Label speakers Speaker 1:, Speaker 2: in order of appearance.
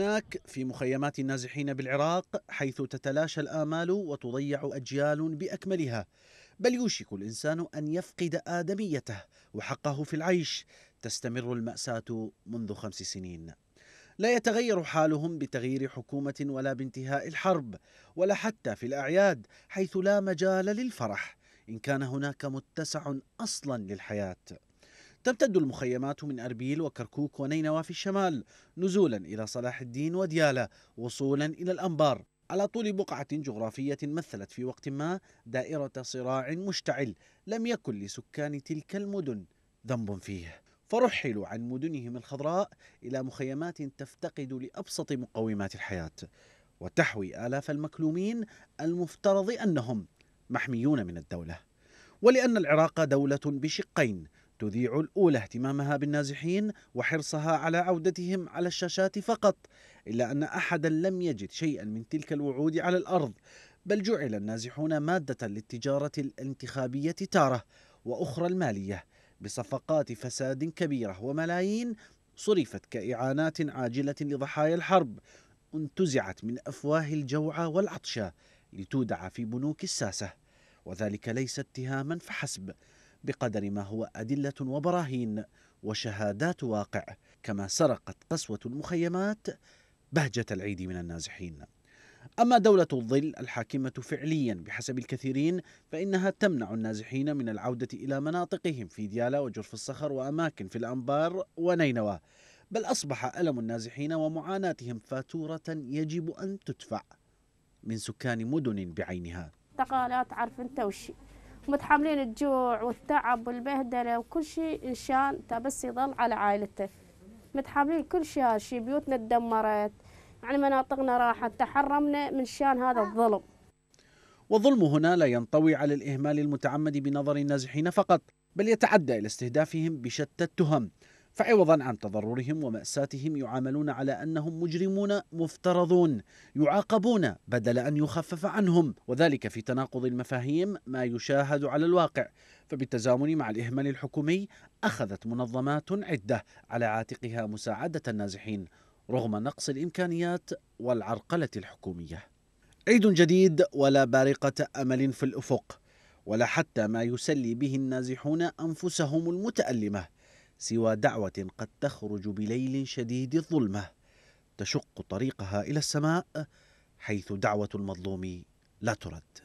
Speaker 1: هناك في مخيمات النازحين بالعراق حيث تتلاشى الآمال وتضيع أجيال بأكملها بل يوشك الإنسان أن يفقد آدميته وحقه في العيش تستمر المأساة منذ خمس سنين لا يتغير حالهم بتغيير حكومة ولا بانتهاء الحرب ولا حتى في الأعياد حيث لا مجال للفرح إن كان هناك متسع أصلا للحياة تمتد المخيمات من أربيل وكركوك ونينوى في الشمال نزولا إلى صلاح الدين وديالة وصولا إلى الأنبار على طول بقعة جغرافية مثلت في وقت ما دائرة صراع مشتعل لم يكن لسكان تلك المدن ذنب فيه فرحلوا عن مدنهم الخضراء إلى مخيمات تفتقد لأبسط مقومات الحياة وتحوي آلاف المكلومين المفترض أنهم محميون من الدولة ولأن العراق دولة بشقين تذيع الأولى اهتمامها بالنازحين وحرصها على عودتهم على الشاشات فقط إلا أن أحدا لم يجد شيئا من تلك الوعود على الأرض بل جعل النازحون مادة للتجارة الانتخابية تارة وأخرى المالية بصفقات فساد كبيرة وملايين صرفت كإعانات عاجلة لضحايا الحرب انتزعت من أفواه الجوعى والعطشى لتودع في بنوك الساسة وذلك ليس اتهاما فحسب بقدر ما هو أدلة وبراهين وشهادات واقع كما سرقت قسوة المخيمات بهجة العيد من النازحين أما دولة الظل الحاكمة فعليا بحسب الكثيرين فإنها تمنع النازحين من العودة إلى مناطقهم في ديالا وجرف الصخر وأماكن في الأنبار ونينوى بل أصبح ألم النازحين ومعاناتهم فاتورة يجب أن تدفع من سكان مدن بعينها
Speaker 2: تقالات عارف انت وشي متحاملين الجوع والتعب والبهدلة وكل شيء إنشان بس يظل على عائلته متحاملين كل شيء هالشي بيوتنا تدمرت يعني مناطقنا راحت تحرمنا من شان هذا الظلم
Speaker 1: والظلم هنا لا ينطوي على الإهمال المتعمد بنظر النازحين فقط بل يتعدى إلى استهدافهم بشتى التهم فعوضا عن تضررهم ومأساتهم يعاملون على أنهم مجرمون مفترضون يعاقبون بدل أن يخفف عنهم وذلك في تناقض المفاهيم ما يشاهد على الواقع فبالتزامن مع الإهمال الحكومي أخذت منظمات عدة على عاتقها مساعدة النازحين رغم نقص الإمكانيات والعرقلة الحكومية عيد جديد ولا بارقة أمل في الأفق ولا حتى ما يسلي به النازحون أنفسهم المتألمة سوى دعوة قد تخرج بليل شديد الظلمة تشق طريقها إلى السماء حيث دعوة المظلوم لا ترد